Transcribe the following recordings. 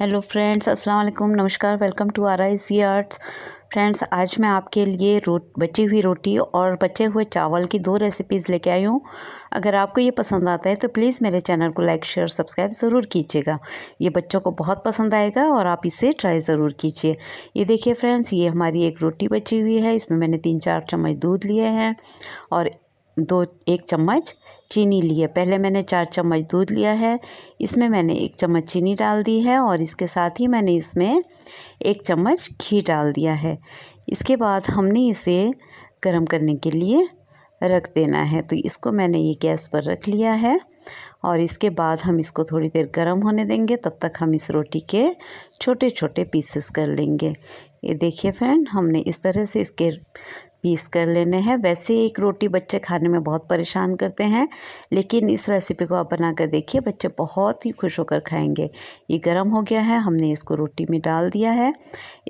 hello friends अस्सलाम वालेकुम नमस्कार welcome to R I C arts friends आज मैं आपके लिए रोट बची हुई रोटी और बचे हुए चावल की दो रेसिपीज़ लेके आई हूँ अगर आपको ये पसंद आता है तो प्लीज़ मेरे चैनल को लाइक शेयर सब्सक्राइब ज़रूर कीजिएगा ये बच्चों को बहुत पसंद आएगा और आप इसे ट्राई ज़रूर कीजिए ये देखिए फ्रेंड्स ये हमारी एक रोटी बची हुई है इसमें मैंने तीन चार चम्मच दूध लिए हैं और दो एक चम्मच चीनी ली है पहले मैंने चार चम्मच दूध लिया है इसमें मैंने एक चम्मच चीनी डाल दी है और इसके साथ ही मैंने इसमें एक चम्मच घी डाल दिया है इसके बाद हमने इसे गर्म करने के लिए रख देना है तो इसको मैंने ये गैस पर रख लिया है और इसके बाद हम इसको थोड़ी देर गर्म होने देंगे तब तक हम इस रोटी के छोटे छोटे पीसेस कर लेंगे ये देखिए फ्रेंड हमने इस तरह से इसके पीस कर लेने हैं वैसे एक रोटी बच्चे खाने में बहुत परेशान करते हैं लेकिन इस रेसिपी को आप बना कर देखिए बच्चे बहुत ही खुश होकर खाएंगे ये गर्म हो गया है हमने इसको रोटी में डाल दिया है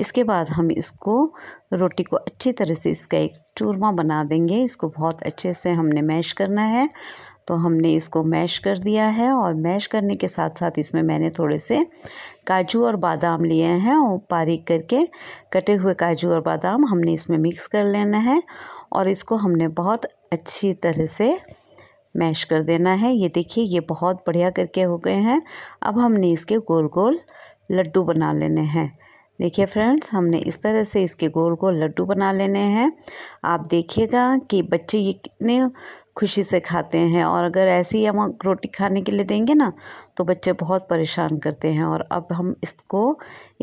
इसके बाद हम इसको रोटी को अच्छी तरह से इसका एक चूरमा बना देंगे इसको बहुत अच्छे से हमने मैश करना है तो हमने इसको मैश कर दिया है और मैश करने के साथ साथ इसमें मैंने थोड़े से काजू और बादाम लिए हैं और बारीक करके कटे हुए काजू और बादाम हमने इसमें मिक्स कर लेना है और इसको हमने बहुत अच्छी तरह से मैश कर देना है ये देखिए ये बहुत बढ़िया करके हो गए हैं अब हमने इसके गोल गोल लड्डू बना लेने हैं देखिए फ्रेंड्स हमने इस तरह से इसके गोल गोल लड्डू बना लेने हैं आप देखिएगा कि बच्चे ये कितने खुशी से खाते हैं और अगर ऐसे ही हम रोटी खाने के लिए देंगे ना तो बच्चे बहुत परेशान करते हैं और अब हम इसको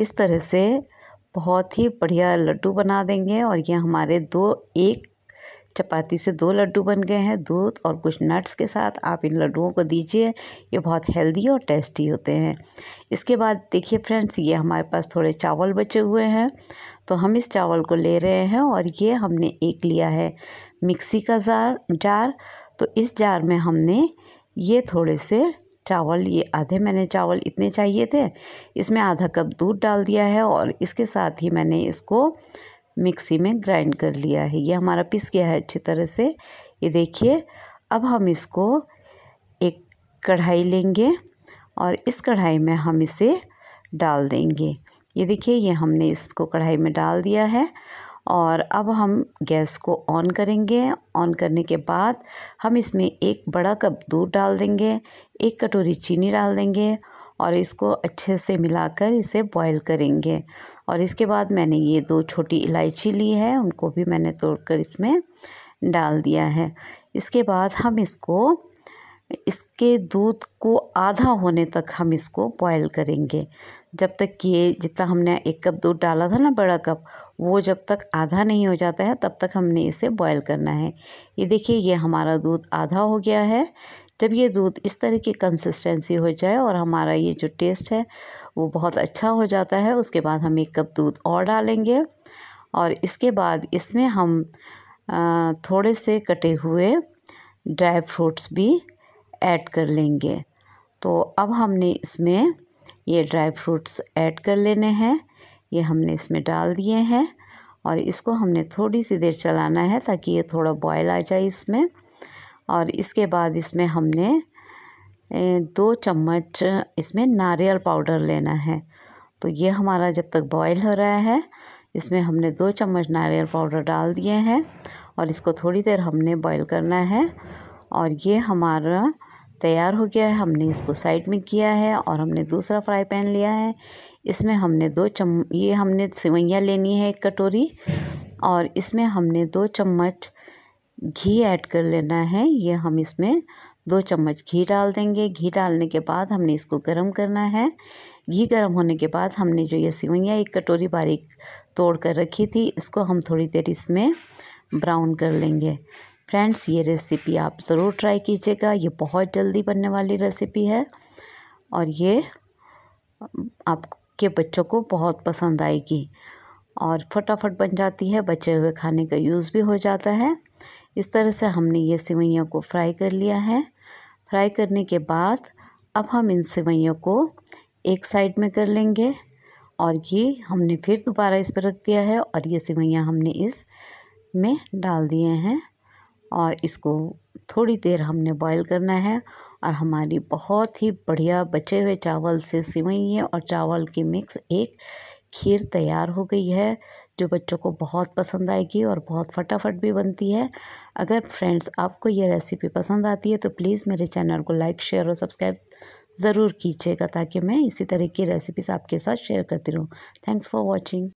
इस तरह से बहुत ही बढ़िया लड्डू बना देंगे और ये हमारे दो एक चपाती से दो लड्डू बन गए हैं दूध और कुछ नट्स के साथ आप इन लड्डुओं को दीजिए ये बहुत हेल्दी और टेस्टी होते हैं इसके बाद देखिए फ्रेंड्स ये हमारे पास थोड़े चावल बचे हुए हैं तो हम इस चावल को ले रहे हैं और ये हमने एक लिया है मिक्सी का जार जार तो इस जार में हमने ये थोड़े से चावल ये आधे मैंने चावल इतने चाहिए थे इसमें आधा कप दूध डाल दिया है और इसके साथ ही मैंने इसको मिक्सी में ग्राइंड कर लिया है ये हमारा पिस गया है अच्छी तरह से ये देखिए अब हम इसको एक कढ़ाई लेंगे और इस कढ़ाई में हम इसे डाल देंगे ये देखिए ये हमने इसको कढ़ाई में डाल दिया है और अब हम गैस को ऑन करेंगे ऑन करने के बाद हम इसमें एक बड़ा कप दूध डाल देंगे एक कटोरी चीनी डाल देंगे और इसको अच्छे से मिलाकर इसे बॉईल करेंगे और इसके बाद मैंने ये दो छोटी इलायची ली है उनको भी मैंने तोड़कर इसमें डाल दिया है इसके बाद हम इसको इसके दूध को आधा होने तक हम इसको बॉईल करेंगे जब तक कि ये जितना हमने एक कप दूध डाला था ना बड़ा कप वो जब तक आधा नहीं हो जाता है तब तक हमने इसे बॉयल करना है ये देखिए ये हमारा दूध आधा हो गया है जब ये दूध इस तरह की कंसिस्टेंसी हो जाए और हमारा ये जो टेस्ट है वो बहुत अच्छा हो जाता है उसके बाद हम एक कप दूध और डालेंगे और इसके बाद इसमें हम थोड़े से कटे हुए ड्राई फ्रूट्स भी ऐड कर लेंगे तो अब हमने इसमें ये ड्राई फ्रूट्स ऐड कर लेने हैं ये हमने इसमें डाल दिए हैं और इसको हमने थोड़ी सी देर चलाना है ताकि ये थोड़ा बॉयल आ जाए इसमें और इसके बाद इसमें हमने दो चम्मच इसमें नारियल पाउडर लेना है तो ये हमारा जब तक बॉईल हो रहा है इसमें हमने दो चम्मच नारियल पाउडर डाल दिए हैं और इसको थोड़ी देर हमने बॉईल करना है और ये हमारा तैयार हो गया है हमने इसको साइड में किया है और हमने दूसरा फ्राई पैन लिया है इसमें हमने दो चम ये हमने सेवैयाँ लेनी है एक कटोरी और इसमें हमने दो चम्मच घी ऐड कर लेना है ये हम इसमें दो चम्मच घी डाल देंगे घी डालने के बाद हमने इसको गर्म करना है घी गर्म होने के बाद हमने जो ये सिवैयाँ एक कटोरी बारीक तोड़ कर रखी थी इसको हम थोड़ी देर इसमें ब्राउन कर लेंगे फ्रेंड्स ये रेसिपी आप ज़रूर ट्राई कीजिएगा ये बहुत जल्दी बनने वाली रेसिपी है और ये आपके बच्चों को बहुत पसंद आएगी और फटाफट बन जाती है बचे हुए खाने का यूज़ भी हो जाता है इस तरह से हमने ये सिवैयों को फ्राई कर लिया है फ्राई करने के बाद अब हम इन सिवैयों को एक साइड में कर लेंगे और ये हमने फिर दोबारा इस पर रख दिया है और ये सिवैयाँ हमने इस में डाल दिए हैं और इसको थोड़ी देर हमने बॉईल करना है और हमारी बहुत ही बढ़िया बचे हुए चावल से सिवैयाँ और चावल की मिक्स एक खीर तैयार हो गई है जो बच्चों को बहुत पसंद आएगी और बहुत फटाफट भी बनती है अगर फ्रेंड्स आपको ये रेसिपी पसंद आती है तो प्लीज़ मेरे चैनल को लाइक शेयर और सब्सक्राइब ज़रूर कीजिएगा ताकि मैं इसी तरह की रेसिपीज़ आपके साथ शेयर करती रहूँ थैंक्स फॉर वॉचिंग